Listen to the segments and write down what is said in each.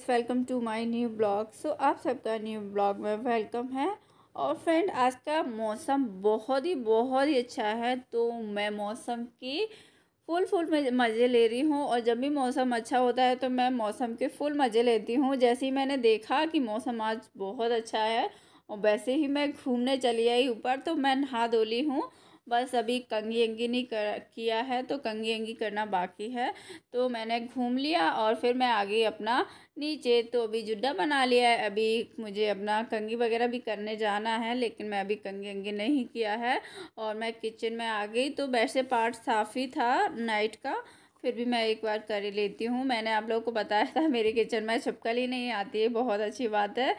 guys welcome to my new blog so आप सबका new blog में वेलकम है और फ्रेंड आज का मौसम बहुत ही बहुत ही अच्छा है तो मैं मौसम की फुल फुल मज़े ले रही हूँ और जब भी मौसम अच्छा होता है तो मैं मौसम के फुल मज़े लेती हूँ जैसे ही मैंने देखा कि मौसम आज बहुत अच्छा है और वैसे ही मैं घूमने चली आई ऊपर तो मैं नहा धो ली हूँ बस अभी कंगी अंगी नहीं कर किया है तो कंगी अंगी करना बाकी है तो मैंने घूम लिया और फिर मैं आ गई अपना नीचे तो अभी जुड्डा बना लिया है अभी मुझे अपना कंगी वगैरह भी करने जाना है लेकिन मैं अभी कंगी अंगी नहीं किया है और मैं किचन में आ गई तो वैसे पार्ट साफ़ ही था नाइट का फिर भी मैं एक बार कर लेती हूँ मैंने आप लोगों को बताया था मेरे किचन में ही नहीं आती है बहुत अच्छी बात है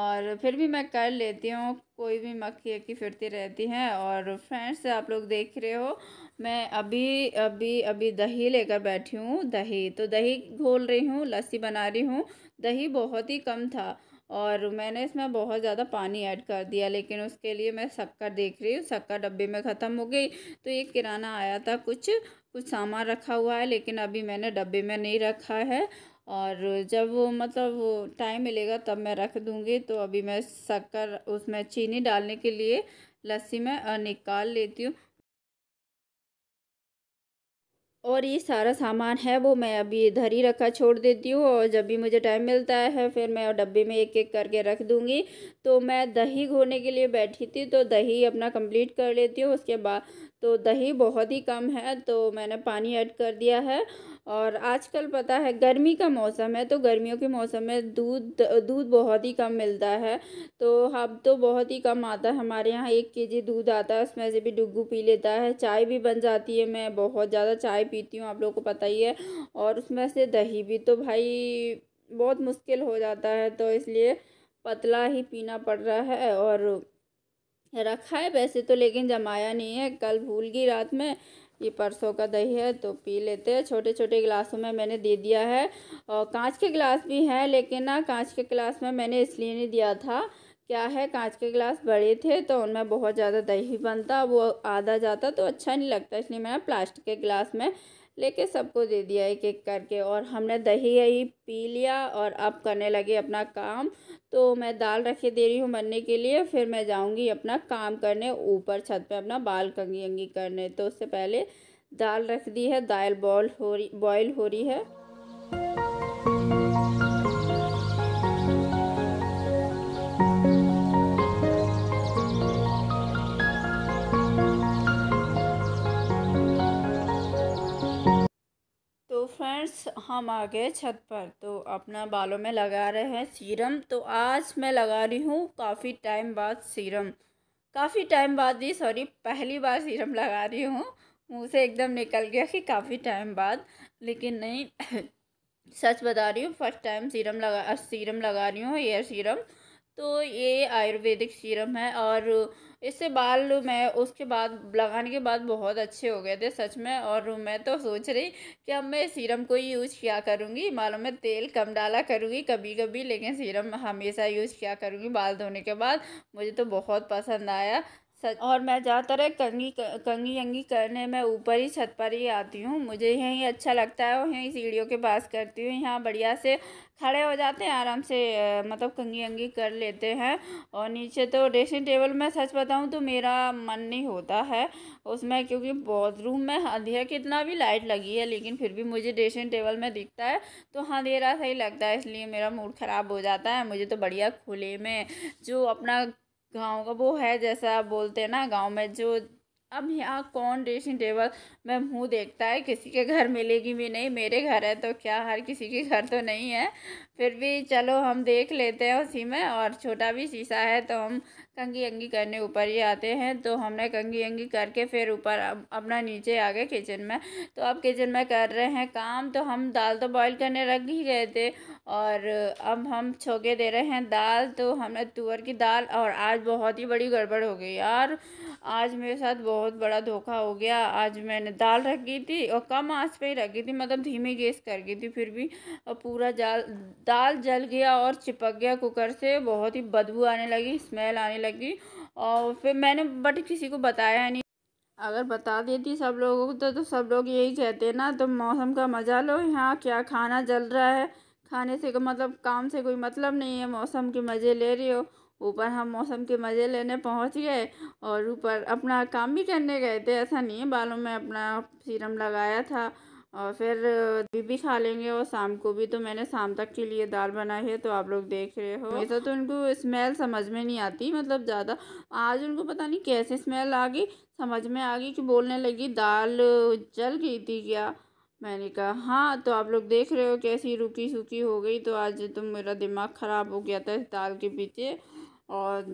और फिर भी मैं कर लेती हूँ कोई भी मक्खी अक्की फिरती रहती हैं और फ्रेंड्स आप लोग देख रहे हो मैं अभी अभी अभी दही लेकर बैठी हूँ दही तो दही घोल रही हूँ लस्सी बना रही हूँ दही बहुत ही कम था और मैंने इसमें बहुत ज़्यादा पानी ऐड कर दिया लेकिन उसके लिए मैं शक्कर देख रही हूँ शक्कर डब्बे में ख़त्म हो गई तो ये किराना आया था कुछ कुछ सामान रखा हुआ है लेकिन अभी मैंने डब्बे में नहीं रखा है और जब वो मतलब टाइम मिलेगा तब मैं रख दूँगी तो अभी मैं शक्कर उसमें चीनी डालने के लिए लस्सी में निकाल लेती हूँ और ये सारा सामान है वो मैं अभी इधर ही रखा छोड़ देती हूँ और जब भी मुझे टाइम मिलता है फिर मैं डब्बे में एक एक करके रख दूँगी तो मैं दही घोने के लिए बैठी थी तो दही अपना कंप्लीट कर लेती हूँ उसके बाद तो दही बहुत ही कम है तो मैंने पानी ऐड कर दिया है और आजकल पता है गर्मी का मौसम है तो गर्मियों के मौसम में दूध दूध बहुत ही कम मिलता है तो अब तो बहुत ही कम आता है हमारे यहाँ एक के जी दूध आता है उसमें से भी डुग्गू पी लेता है चाय भी बन जाती है मैं बहुत ज़्यादा चाय पीती हूँ आप लोगों को पता ही है और उसमें से दही भी तो भाई बहुत मुश्किल हो जाता है तो इसलिए पतला ही पीना पड़ रहा है और रखा है वैसे तो लेकिन जमाया नहीं है कल भूल गई रात में ये परसों का दही है तो पी लेते हैं छोटे छोटे गिलासों में मैंने दे दिया है और कांच के गिलास भी हैं लेकिन ना कांच के गिलास में मैंने इसलिए नहीं दिया था क्या है कांच के गिलास बड़े थे तो उनमें बहुत ज़्यादा दही बनता वो आधा जाता तो अच्छा नहीं लगता इसलिए मैंने प्लास्टिक के गिलास में लेके सबको दे दिया एक एक करके और हमने दही यही पी लिया और अब करने लगे अपना काम तो मैं दाल रखे दे रही हूँ बनने के लिए फिर मैं जाऊँगी अपना काम करने ऊपर छत पे अपना बाल कंगी अंगी करने तो उससे पहले दाल रख दी है दाल बॉल हो रही बॉयल हो रही है हम आ गए छत पर तो अपना बालों में लगा रहे हैं सीरम तो आज मैं लगा रही हूँ काफ़ी टाइम बाद सीरम काफ़ी टाइम बाद ही सॉरी पहली बार सीरम लगा रही हूँ मुँह से एकदम निकल गया कि काफ़ी टाइम बाद लेकिन नहीं सच बता रही हूँ फर्स्ट टाइम सीरम लगा सीरम लगा रही हूँ एयर सीरम तो ये आयुर्वेदिक सीरम है और इससे बाल मैं उसके बाद लगाने के बाद बहुत अच्छे हो गए थे सच में और मैं तो सोच रही कि अब मैं सीरम को ही यूज़ किया करूँगी मालूम मैं तेल कम डाला करूँगी कभी कभी लेकिन सीरम हमेशा यूज़ किया करूँगी बाल धोने के बाद मुझे तो बहुत पसंद आया और मैं ज़्यादातर कंगी कंगी अंगी करने में ऊपर ही छत पर ही आती हूँ मुझे यहीं अच्छा लगता है और यहीं सीढ़ियों के पास करती हूँ यहाँ बढ़िया से खड़े हो जाते हैं आराम से मतलब कंगी अंगी कर लेते हैं और नीचे तो ड्रेसिंग टेबल में सच बताऊँ तो मेरा मन नहीं होता है उसमें क्योंकि बाथरूम में अंधेरा कितना भी लाइट लगी है लेकिन फिर भी मुझे ड्रेसिंग टेबल में दिखता है तो हाँ, अंधेरा सही लगता है इसलिए मेरा मूड ख़राब हो जाता है मुझे तो बढ़िया खुले में जो अपना गाँव का वो है जैसा बोलते हैं ना गाँव में जो अब यहाँ कौन ड्रेसिंग टेबल में मुँह देखता है किसी के घर मिलेगी भी नहीं मेरे घर है तो क्या हर किसी के घर तो नहीं है फिर भी चलो हम देख लेते हैं उसी में और छोटा भी शीशा है तो हम कंगी अंगी करने ऊपर ही आते हैं तो हमने कंगी अंगी करके फिर ऊपर अपना नीचे आ गए किचन में तो अब किचन में कर रहे हैं काम तो हम दाल तो बॉईल करने रख ही गए थे और अब हम छोके दे रहे हैं दाल तो हमने तुअर की दाल और आज बहुत ही बड़ी गड़बड़ हो गई यार आज मेरे साथ बहुत बड़ा धोखा हो गया आज मैंने दाल रखी थी और कम आंच पे ही रखी थी मतलब धीमी गैस कर गई थी फिर भी और पूरा जाल दाल जल गया और चिपक गया कुकर से बहुत ही बदबू आने लगी स्मेल आने लगी और फिर मैंने बट किसी को बताया नहीं अगर बता देती सब लोगों को तो, तो सब लोग यही कहते ना तो मौसम का मज़ा लो यहाँ क्या खाना जल रहा है खाने से मतलब काम से कोई मतलब नहीं है मौसम के मज़े ले रही हो ऊपर हम मौसम के मज़े लेने पहुंच गए और ऊपर अपना काम भी करने गए थे ऐसा नहीं है बालों में अपना सीरम लगाया था और फिर भी खा लेंगे और शाम को भी तो मैंने शाम तक के लिए दाल बनाई है तो आप लोग देख रहे हो ऐसा तो उनको स्मेल समझ में नहीं आती मतलब ज़्यादा आज उनको पता नहीं कैसे स्मेल आ गई समझ में आ गई कि बोलने लगी दाल जल गई थी क्या मैंने कहा हाँ तो आप लोग देख रहे हो कैसी रुकी सूखी हो गई तो आज तो मेरा दिमाग ख़राब हो गया था इस दाल के पीछे और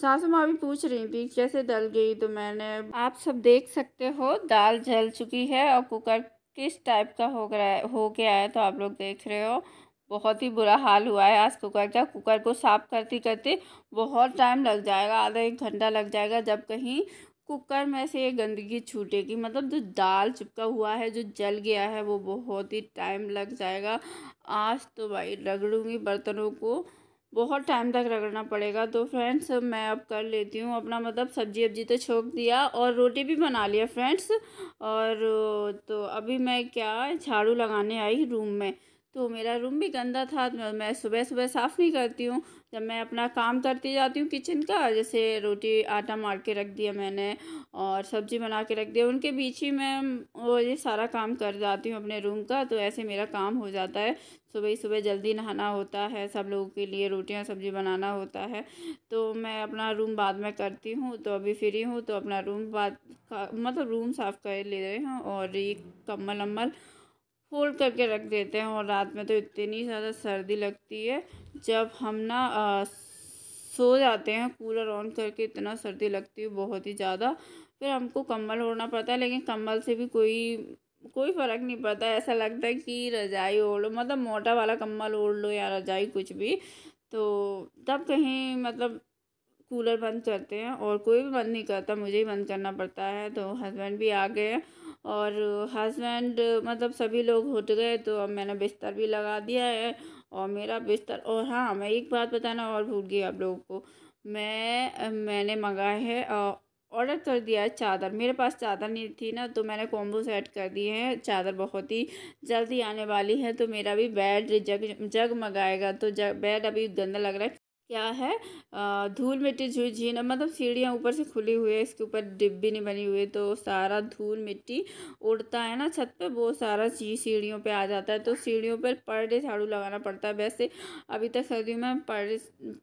सासू माँ भी पूछ रही थी कैसे डल गई तो मैंने आप सब देख सकते हो दाल जल चुकी है और कुकर किस टाइप का हो गया हो गया है तो आप लोग देख रहे हो बहुत ही बुरा हाल हुआ है आज कुकर का कुकर को साफ़ करती करती बहुत टाइम लग जाएगा आधा एक घंटा लग जाएगा जब कहीं कुकर में से ये गंदगी छूटेगी मतलब जो दाल चिपका हुआ है जो जल गया है वो बहुत ही टाइम लग जाएगा आज तो भाई रगड़ूंगी बर्तनों को बहुत टाइम तक रगड़ना पड़ेगा तो फ्रेंड्स मैं अब कर लेती हूँ अपना मतलब सब्जी वब्जी तो छोंक दिया और रोटी भी बना लिया फ्रेंड्स और तो अभी मैं क्या झाड़ू लगाने आई रूम में तो मेरा रूम भी गंदा था तो मैं सुबह सुबह साफ़ नहीं करती हूँ जब मैं अपना काम करती जाती हूँ किचन का जैसे रोटी आटा मार के रख दिया मैंने और सब्ज़ी बना के रख दिया उनके बीच ही मैं वो ये सारा काम कर जाती हूँ अपने रूम का तो ऐसे मेरा काम हो जाता है सुबह ही सुबह जल्दी नहाना होता है सब लोगों के लिए रोटियाँ सब्ज़ी बनाना होता है तो मैं अपना रूम बाद में करती हूँ तो अभी फ्री हूँ तो अपना रूम बाद मतलब रूम साफ़ कर ले रहे हैं और ये कम्बल अम्बल फोल्ड करके रख देते हैं और रात में तो इतनी ज़्यादा सर्दी लगती है जब हम ना आ, सो जाते हैं कूलर ऑन करके इतना सर्दी लगती है बहुत ही ज़्यादा फिर हमको कम्बल ओढ़ना पड़ता है लेकिन कम्बल से भी कोई कोई फ़र्क नहीं पड़ता ऐसा लगता है कि रजाई ओढ़ लो मतलब मोटा वाला कम्बल ओढ़ लो या रजाई कुछ भी तो तब कहीं मतलब कूलर बंद करते हैं और कोई भी बंद नहीं करता मुझे ही बंद करना पड़ता है तो हस्बैंड भी आ गए और हस्बैंड मतलब सभी लोग उठ गए तो अब मैंने बिस्तर भी लगा दिया है और मेरा बिस्तर और हाँ मैं एक बात बताना और भूल गई आप लोगों को मैं मैंने मंगाया है ऑर्डर कर दिया है चादर मेरे पास चादर नहीं थी ना तो मैंने कॉम्बो सेट कर दिए हैं चादर बहुत ही जल्दी आने वाली है तो मेरा भी बेड जग जग मंगाएगा तो जग बेड अभी गंदा लग रहा है क्या है धूल मिट्टी झुई झीन मतलब सीढ़ियाँ ऊपर से खुली हुई है इसके ऊपर डिब्बी नहीं बनी हुई है तो सारा धूल मिट्टी उड़ता है ना छत पे वो सारा चीज सीढ़ियों पे आ जाता है तो सीढ़ियों पर पर डे झाड़ू लगाना पड़ता है वैसे अभी तक सर्दियों में पर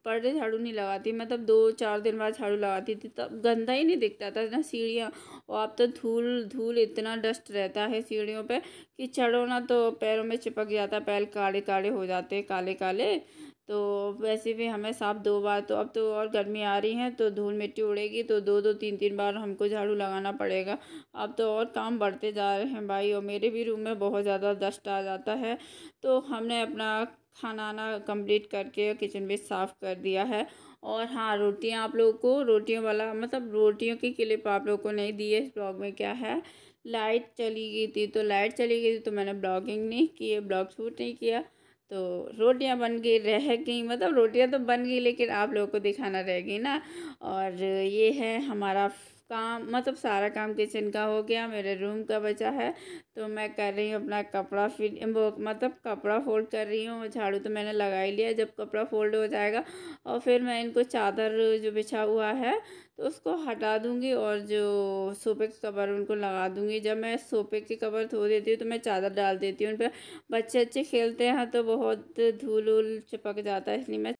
पर डे झाड़ू नहीं लगाती मतलब दो चार दिन बाद झाड़ू लगाती थी तब गंदा ही नहीं दिखता था ना सीढ़ियाँ और अब तो धूल धूल इतना डस्ट रहता है सीढ़ियों पर कि चढ़ो ना तो पैरों में चिपक जाता पैर काले काले हो जाते काले काले तो वैसे भी हमें साफ दो बार तो अब तो और गर्मी आ रही है तो धूल मिट्टी उड़ेगी तो दो दो तीन तीन बार हमको झाड़ू लगाना पड़ेगा अब तो और काम बढ़ते जा रहे हैं भाई और मेरे भी रूम में बहुत ज़्यादा डस्ट आ जाता है तो हमने अपना खाना आना कम्प्लीट करके किचन भी साफ़ कर दिया है और हाँ रोटियाँ आप लोगों को रोटियों वाला मतलब रोटियों की क्लिप आप लोगों को नहीं दी है इस ब्लॉग में क्या है लाइट चली गई थी तो लाइट चली गई थी तो मैंने ब्लॉगिंग नहीं की है ब्लॉग शूट नहीं किया तो रोटियां बन गई रह गई मतलब रोटियां तो बन गई लेकिन आप लोगों को दिखाना रह गई ना और ये है हमारा काम मतलब सारा काम किचन का हो गया मेरे रूम का बचा है तो मैं कर रही हूँ अपना कपड़ा फिर वो मतलब कपड़ा फोल्ड कर रही हूँ झाड़ू तो मैंने लगा ही लिया जब कपड़ा फोल्ड हो जाएगा और फिर मैं इनको चादर जो बिछा हुआ है तो उसको हटा दूँगी और जो सोफे के कवर उनको लगा दूँगी जब मैं सोफे के कवर धो देती हूँ तो मैं चादर डाल देती हूँ उन पर बच्चे अच्छे खेलते हैं तो बहुत धूल उल चिपक जाता है इसलिए मैं